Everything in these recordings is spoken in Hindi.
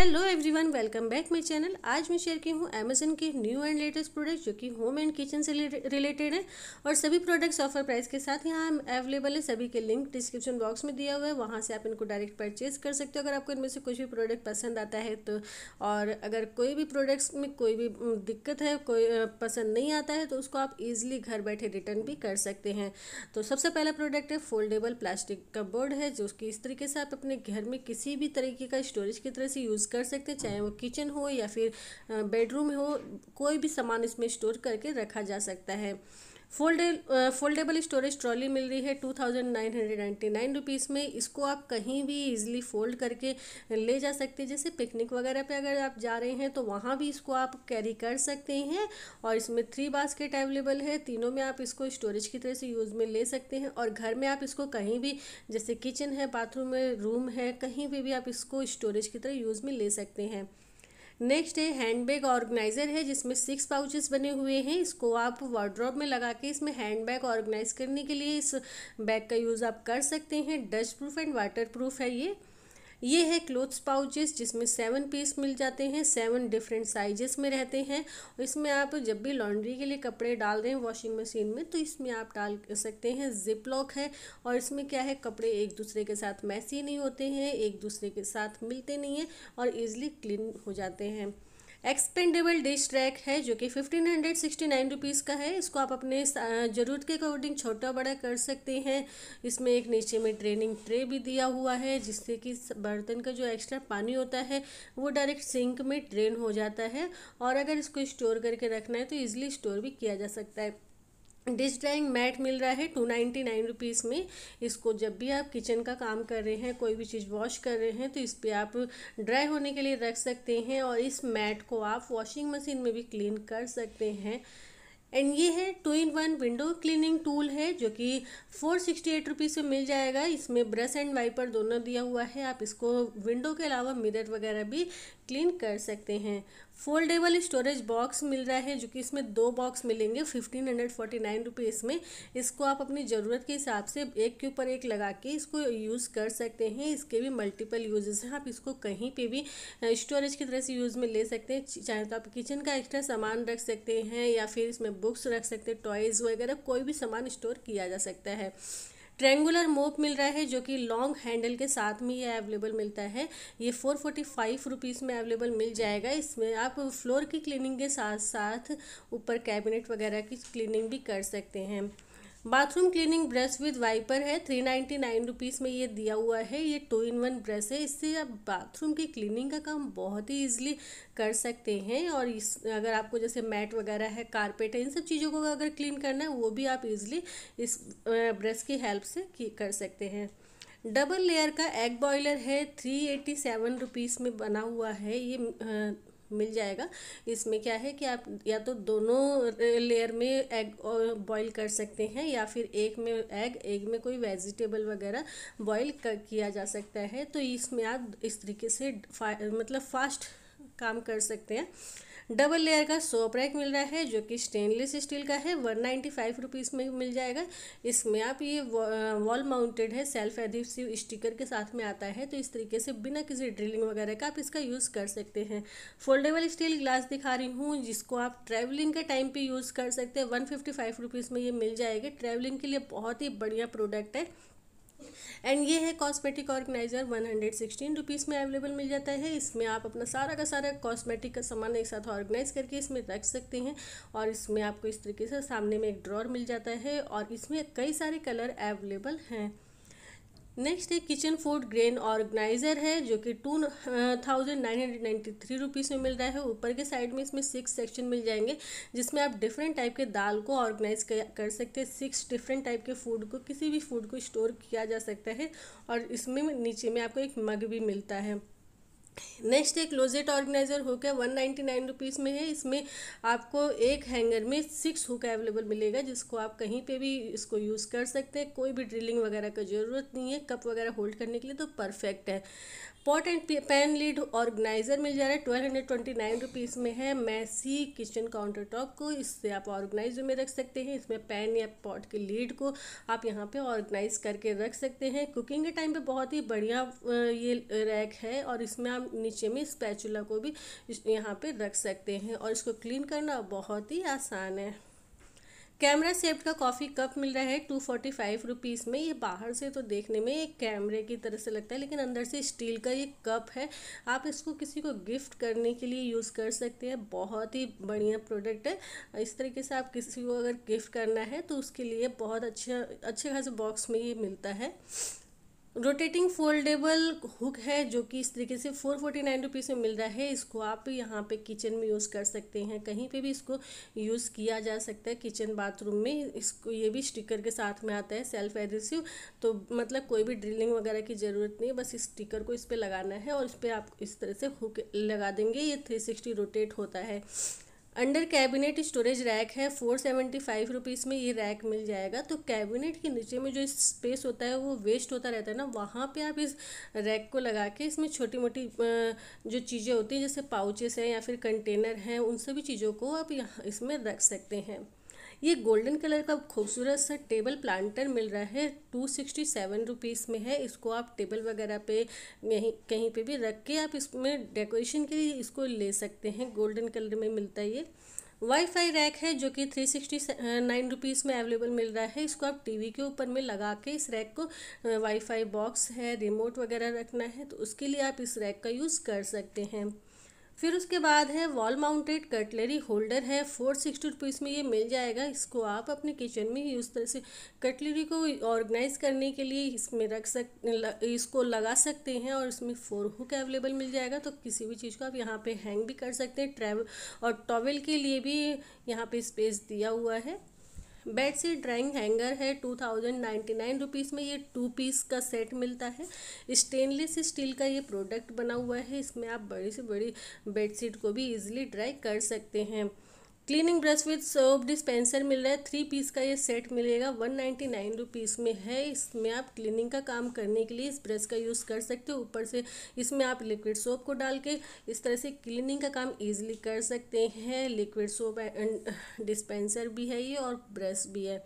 hello everyone welcome back my channel आज मैं शेयर की हूँ अमेजन के न्यू एंड लेटेस्ट प्रोडक्ट जो कि होम एंड किचन से रिलेटेड है और सभी प्रोडक्ट्स ऑफर प्राइस के साथ यहाँ अवेलेबल है सभी के लिंक डिस्क्रिप्शन बॉक्स में दिया हुआ है वहाँ से आप इनको डायरेक्ट परचेज कर सकते हो अगर आपको इनमें से कुछ भी प्रोडक्ट पसंद आता है तो और अगर कोई भी प्रोडक्ट्स में कोई भी दिक्कत है कोई पसंद नहीं आता है तो उसको आप ईजिली घर बैठे रिटर्न भी कर सकते हैं तो सबसे पहला प्रोडक्ट है फोल्डेबल प्लास्टिक का बोर्ड है जो कि इस तरीके से आप अपने घर में किसी भी तरीके का स्टोरेज की तरह से यूज़ कर सकते हैं चाहे वो किचन हो या फिर बेडरूम हो कोई भी सामान इसमें स्टोर करके रखा जा सकता है फोल्डे फोल्डेबल स्टोरेज ट्रॉली मिल रही है two thousand nine hundred ninety nine rupees में इसको आप कहीं भी ईजिली फोल्ड करके ले जा सकते हैं जैसे पिकनिक वगैरह पे अगर आप जा रहे हैं तो वहाँ भी इसको आप कैरी कर सकते हैं और इसमें थ्री बास्केट अवेलेबल है तीनों में आप इसको स्टोरेज की तरह से यूज़ में ले सकते हैं और घर में आप इसको कहीं भी जैसे किचन है बाथरूम है रूम है कहीं भी, भी आप इसको स्टोरेज की तरह यूज़ में ले सकते हैं नेक्स्ट है हैंड बैग ऑर्गेनाइज़र है जिसमें सिक्स पाउचेस बने हुए हैं इसको आप वार्ड्रॉप में लगा के इसमें हैंड बैग ऑर्गेनाइज करने के लिए इस बैग का यूज़ आप कर सकते हैं dust proof and water proof है ये ये है क्लोथ्स पाउचेस जिसमें सेवन पीस मिल जाते हैं सेवन डिफरेंट साइजेस में रहते हैं इसमें आप जब भी लॉन्ड्री के लिए कपड़े डाल रहे हैं वॉशिंग मशीन में तो इसमें आप डाल सकते हैं जिप लॉक है और इसमें क्या है कपड़े एक दूसरे के साथ मैसी नहीं होते हैं एक दूसरे के साथ मिलते नहीं हैं और ईजिली क्लीन हो जाते हैं एक्सपेंडेबल डिश रैक है जो कि fifteen hundred sixty nine rupees का है इसको आप अपने ज़रूरत के अकॉर्डिंग छोटा बड़ा कर सकते हैं इसमें एक नीचे में ट्रेनिंग ट्रे भी दिया हुआ है जिससे कि बर्तन का जो एक्स्ट्रा पानी होता है वो डायरेक्ट सिंक में ट्रेन हो जाता है और अगर इसको स्टोर करके रखना है तो ईजिली स्टोर भी किया जा सकता है डिश ड्राइंग मैट मिल रहा है टू नाइन्टी नाइन रुपीज़ में इसको जब भी आप किचन का काम कर रहे हैं कोई भी चीज़ वॉश कर रहे हैं तो इस पर आप ड्राई होने के लिए रख सकते हैं और इस मैट को आप वॉशिंग मशीन में भी क्लीन कर सकते हैं एंड ये है two in one window cleaning tool है जो कि फोर सिक्सटी एट रुपीज़ में मिल जाएगा इसमें ब्रश एंड वाइपर दोनों दिया हुआ है आप इसको विंडो के अलावा मिरर वगैरह भी क्लीन कर सकते हैं फोल्डेबल स्टोरेज बॉक्स मिल रहा है जो कि इसमें दो बॉक्स मिलेंगे fifteen hundred forty nine rupees में इसको आप अपनी ज़रूरत के हिसाब से एक के ऊपर एक लगा के इसको यूज़ कर सकते हैं इसके भी मल्टीपल यूजेस हैं आप इसको कहीं पे भी स्टोरेज की तरह से यूज़ में ले सकते हैं चाहे तो आप किचन का एक्स्ट्रा सामान रख सकते हैं या फिर इसमें बुक्स रख सकते हैं टॉयज़ वगैरह कोई भी सामान स्टोर किया जा सकता है ट्रेंगुलर मोप मिल रहा है जो कि लॉन्ग हैंडल के साथ में ये अवेलेबल मिलता है ये फोर फोर्टी फाइव रुपीज़ में अवेलेबल मिल जाएगा इसमें आप फ्लोर की क्लीनिंग के साथ साथ ऊपर कैबिनेट वगैरह की क्लीनिंग भी कर सकते हैं bathroom cleaning brush with wiper है थ्री नाइन्टी नाइन रुपीज़ में ये दिया हुआ है ये टू इन वन ब्रश है इससे आप बाथरूम की क्लीनिंग का काम बहुत ही ईजिली कर सकते हैं और इस अगर आपको जैसे मैट वगैरह है कारपेट है इन सब चीज़ों को अगर क्लीन करना है वो भी आप ईजिली इस ब्रश की हेल्प से कर सकते हैं डबल लेयर का एग बॉयलर है थ्री एटी सेवन रुपीज़ में बना हुआ है ये मिल जाएगा इसमें क्या है कि आप या तो दोनों लेयर में एग बॉईल कर सकते हैं या फिर एक में एग एग में कोई वेजिटेबल वगैरह बॉईल किया जा सकता है तो इसमें आप इस तरीके से फा, मतलब फास्ट काम कर सकते हैं डबल लेयर का सोप रैक मिल रहा है जो कि स्टेनलेस स्टील का है वन नाइन्टी फाइव रुपीज़ में मिल जाएगा इसमें आप ये वॉल माउंटेड है सेल्फ एडिसिव स्टिकर के साथ में आता है तो इस तरीके से बिना किसी ड्रिलिंग वगैरह का आप इसका यूज़ कर सकते हैं फोल्डेबल स्टील ग्लास दिखा रही हूँ जिसको आप ट्रैवलिंग के टाइम पर यूज़ कर सकते हैं वन फिफ्टी फाइव रुपीज़ में ये मिल जाएगा ट्रैवलिंग के लिए बहुत ही बढ़िया प्रोडक्ट है एंड ये है cosmetic organiser one hundred sixteen rupees में अवेलेबल मिल जाता है इसमें आप अपना सारा का सारा कॉस्मेटिक का सामान एक साथ ऑर्गेनाइज़ करके इसमें रख सकते हैं और इसमें आपको इस तरीके से सामने में एक ड्रॉर मिल जाता है और इसमें कई सारे कलर अवेलेबल हैं नेक्स्ट है किचन फूड ग्रेन ऑर्गेनाइजर है जो कि two thousand nine hundred ninety three rupees में मिल रहा है ऊपर के साइड में इसमें सिक्स सेक्शन मिल जाएंगे जिसमें आप डिफरेंट टाइप के दाल को ऑर्गेनाइज कर सकते हैं सिक्स डिफरेंट टाइप के फूड को किसी भी फूड को स्टोर किया जा सकता है और इसमें नीचे में आपको एक मग भी मिलता है नेक्स्ट एक लोजेट ऑर्गेनाइज़र हुक है वन नाइन्टी नाइन रुपीज़ में है इसमें आपको एक हैंगर में सिक्स हुक अवेलेबल मिलेगा जिसको आप कहीं पे भी इसको यूज़ कर सकते हैं कोई भी ड्रिलिंग वगैरह का ज़रूरत नहीं है कप वगैरह होल्ड करने के लिए तो परफेक्ट है pot and pan lid organiser मिल जा रहा है twelve hundred twenty nine rupees में है मैसी किचन काउंटर टॉप को इससे आप ऑर्गेनाइज में रख सकते हैं इसमें पैन या पॉट के लीड को आप यहाँ पे ऑर्गेनाइज करके रख सकते हैं कुकिंग के टाइम पे बहुत ही बढ़िया ये रैक है और इसमें आप नीचे में स्पैचुला को भी यहाँ पे रख सकते हैं और इसको क्लीन करना बहुत ही आसान है कैमरा सेप्ट का कॉफ़ी कप मिल रहा है टू फोर्टी फाइव रुपीज़ में ये बाहर से तो देखने में एक कैमरे की तरह से लगता है लेकिन अंदर से स्टील का ये कप है आप इसको किसी को गिफ्ट करने के लिए यूज़ कर सकते हैं बहुत ही बढ़िया प्रोडक्ट है इस तरीके से आप किसी को अगर गिफ्ट करना है तो उसके लिए बहुत अच्छा अच्छे खासे बॉक्स में ये मिलता है रोटेटिंग फोल्डेबल हुक है जो कि इस तरीके से फोर फोर्टी नाइन रुपीज़ में मिल रहा है इसको आप यहाँ पे किचन में यूज़ कर सकते हैं कहीं पे भी इसको यूज़ किया जा सकता है किचन बाथरूम में इसको ये भी स्टिकर के साथ में आता है सेल्फ एडेसिव तो मतलब कोई भी ड्रिलिंग वगैरह की ज़रूरत नहीं है बस इस स्टिकर को इस पर लगाना है और इस पर आप इस तरह से हुक लगा देंगे ये थ्री सिक्सटी रोटेट होता है अंडर कैबिनेट स्टोरेज रैक है फोर सेवेंटी फाइव रुपीज़ में ये रैक मिल जाएगा तो कैबिनेट के नीचे में जो स्पेस होता है वो वेस्ट होता रहता है ना वहाँ पे आप इस रैक को लगा के इसमें छोटी मोटी जो चीज़ें होती हैं जैसे पाउचेस हैं या फिर कंटेनर हैं उन सभी चीज़ों को आप यहाँ इसमें रख सकते हैं ये गोल्डन कलर का खूबसूरत सा टेबल प्लांटर मिल रहा है टू सिक्सटी सेवन रुपीज़ में है इसको आप टेबल वगैरह पे यहीं कहीं पे भी रख के आप इसमें डेकोरेशन के लिए इसको ले सकते हैं गोल्डन कलर में मिलता है ये वाईफाई रैक है जो कि थ्री सिक्सटी नाइन रुपीज़ में अवेलेबल मिल रहा है इसको आप टीवी के ऊपर में लगा के इस रैक को वाईफाई बॉक्स है रिमोट वगैरह रखना है तो उसके लिए आप इस रैक का यूज़ कर सकते हैं फिर उसके बाद है वॉल माउंटेड कटलरी होल्डर है फोर सिक्सटी रुपीज़ में ये मिल जाएगा इसको आप अपने किचन में ही उस तरह से कटलरी को ऑर्गेनाइज करने के लिए इसमें रख सक इसको लगा सकते हैं और इसमें फोर हुक अवेलेबल मिल जाएगा तो किसी भी चीज़ को आप यहाँ पे हैंग भी कर सकते हैं ट्रैवल और टॉवेल के लिए भी यहाँ पे स्पेस दिया हुआ है बेड सीट ड्राइंग हैंगर है two thousand ninety nine rupees में ये टू पीस का सेट मिलता है स्टेनलेस स्टील का ये प्रोडक्ट बना हुआ है इसमें आप बड़ी से बड़ी बेडशीट को भी ईजिली ड्राई कर सकते हैं cleaning brush with soap dispenser मिल रहा है थ्री पीस का ये सेट मिलेगा वन नाइन्टी नाइन रुपीज़ में है इसमें आप क्लीनिंग का काम करने के लिए इस ब्रश का यूज़ कर सकते हो ऊपर से इसमें आप लिक्विड सोप को डाल के इस तरह से क्लीनिंग का काम ईजिली कर सकते हैं लिक्विड सोप एंड डिस्पेंसर भी है ये और ब्रश भी है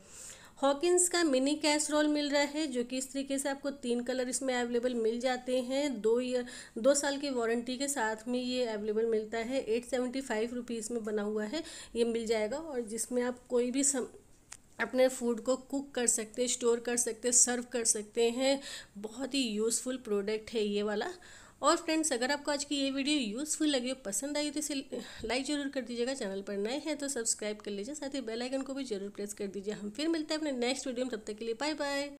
हॉकिंस का मिनी कैसरोल मिल रहा है जो कि इस तरीके से आपको तीन कलर इसमें अवेलेबल मिल जाते हैं दो ईयर दो साल की वारंटी के साथ में ये अवेलेबल मिलता है एट सेवेंटी फाइव रुपीज़ में बना हुआ है ये मिल जाएगा और जिसमें आप कोई भी सम अपने फूड को कुक कर सकते स्टोर कर सकते सर्व कर सकते हैं बहुत ही यूज़फुल प्रोडक्ट है ये वाला और फ्रेंड्स अगर आपको आज की ये वीडियो यूज़फुल लगी हो पसंद आई तो इसे लाइक ज़रूर कर दीजिएगा चैनल पर नए हैं तो सब्सक्राइब कर लीजिए साथ ही बेल आइकन को भी जरूर प्रेस कर दीजिए हम फिर मिलते हैं अपने नेक्स्ट वीडियो में तब तक के लिए बाय बाय